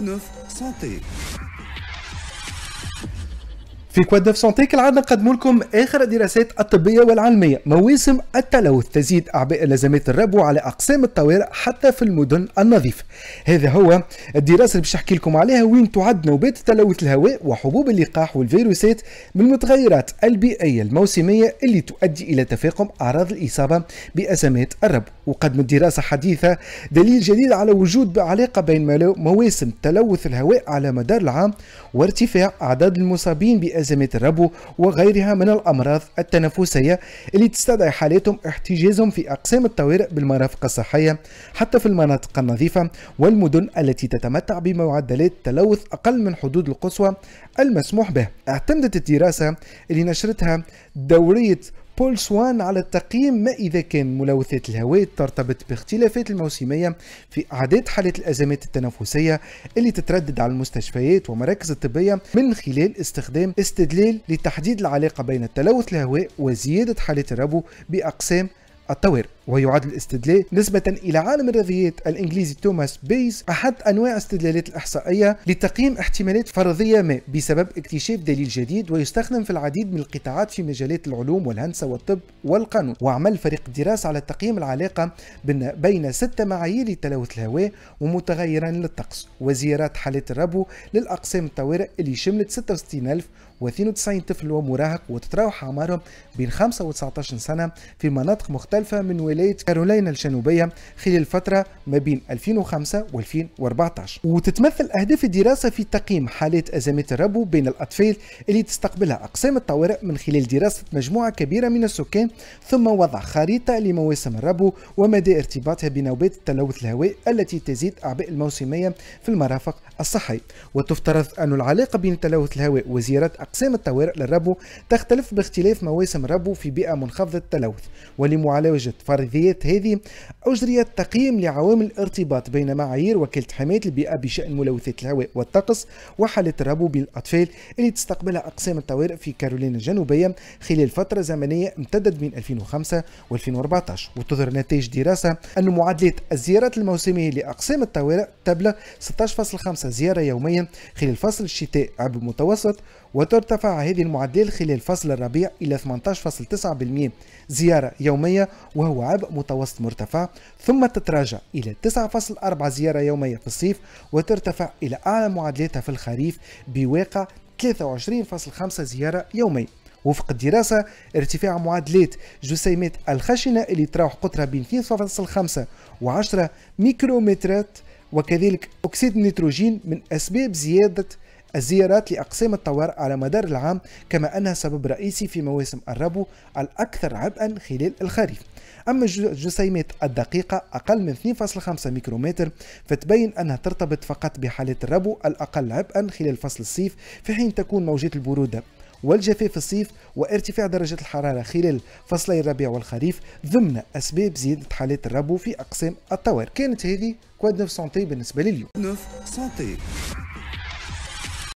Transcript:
9 سنتي في كواد دوف سونتي كالعادة نقدم لكم آخر الدراسات الطبية والعلمية مواسم التلوث تزيد أعباء لازمات الربو على أقسام الطوارئ حتى في المدن النظيفة هذا هو الدراسة اللي باش نحكي لكم عليها وين تعد نوبات تلوث الهواء وحبوب اللقاح والفيروسات من المتغيرات البيئية الموسمية اللي تؤدي إلى تفاقم أعراض الإصابة بأزمات الربو وقدمت دراسة حديثة دليل جديد على وجود علاقة بين مواسم تلوث الهواء على مدار العام وارتفاع أعداد المصابين بأزمة الربو وغيرها من الأمراض التنفسية اللي تستدعي حالاتهم احتجازهم في أقسام الطوارئ بالمرافق الصحية حتى في المناطق النظيفة والمدن التي تتمتع بمعدلات تلوث أقل من حدود القصوى المسموح به اعتمدت الدراسة اللي نشرتها دورية بول سوان على التقييم ما إذا كان ملوثات الهواء ترتبط باختلافات الموسمية في أعداد حالات الأزمات التنفسية اللي تتردد على المستشفيات ومراكز الطبية من خلال استخدام استدلال لتحديد العلاقة بين التلوث الهواء وزيادة حالات الربو بأقسام الطوارئ ويعد الاستدلال نسبة إلى عالم الرياضيات الإنجليزي توماس بيز أحد أنواع استدلالات الإحصائية لتقييم احتمالات فرضية ما بسبب اكتشاف دليل جديد ويستخدم في العديد من القطاعات في مجالات العلوم والهندسة والطب والقانون وعمل فريق الدراسة على تقييم العلاقة بين ستة معايير لتلوث الهواء ومتغيرا للطقس وزيارات حالات الربو للأقسام الطوارئ اللي شملت و92 طفل ومراهق وتتراوح أعمارهم بين 5 و 19 سنة في مناطق مختلفة من ولاية ولاية كارولينا الجنوبية خلال الفترة ما بين 2005 و 2014 وتتمثل أهداف الدراسة في تقييم حالات أزمات الربو بين الأطفال اللي تستقبلها أقسام الطوارئ من خلال دراسة مجموعة كبيرة من السكان ثم وضع خريطة لمواسم الربو ومدى ارتباطها بنوبات التلوث الهوائي التي تزيد أعباء الموسمية في المرافق الصحي وتفترض أن العلاقة بين تلوث الهواء وزيارة أقسام الطوارئ للربو تختلف باختلاف مواسم الربو في بيئة منخفضة التلوث ولمعالجة فرض الذات هذه أجريت تقييم لعوامل الارتباط بين معايير وكالة حماية البيئة بشأن ملوثات الهواء والطقس وحالة الربو بالأطفال اللي تستقبلها أقسام الطوارئ في كارولينا الجنوبية خلال فترة زمنية امتدت بين 2005 و2014 وتظهر نتائج دراسة أن معدلات الزيارات الموسمية لأقسام الطوارئ تبلغ 16.5 زيارة يوميا خلال فصل الشتاء عبر متوسط وترتفع هذه المعدل خلال فصل الربيع إلى 18.9% زيارة يومية وهو عبء متوسط مرتفع ثم تتراجع إلى 9.4 زيارة يومية في الصيف وترتفع إلى أعلى معدلاتها في الخريف بواقع 23.5 زيارة يومية وفق الدراسة ارتفاع معدلات جسيمات الخشنة اللي تراوح قطرها بين 2.5 و 10 ميكرومترات وكذلك أكسيد النيتروجين من أسباب زيادة الزيارات لأقسام الطوارئ على مدار العام كما أنها سبب رئيسي في مواسم الربو الأكثر عبئا خلال الخريف أما الجسيمات الدقيقة أقل من 2.5 ميكرومتر فتبين أنها ترتبط فقط بحالات الربو الأقل عبئا خلال فصل الصيف في حين تكون موجات البرودة والجفاف الصيف وارتفاع درجة الحرارة خلال فصلي الربيع والخريف ضمن أسباب زيادة حالات الربو في أقسام الطوارئ كانت هذه كواد نوف سونتي بالنسبة لليوم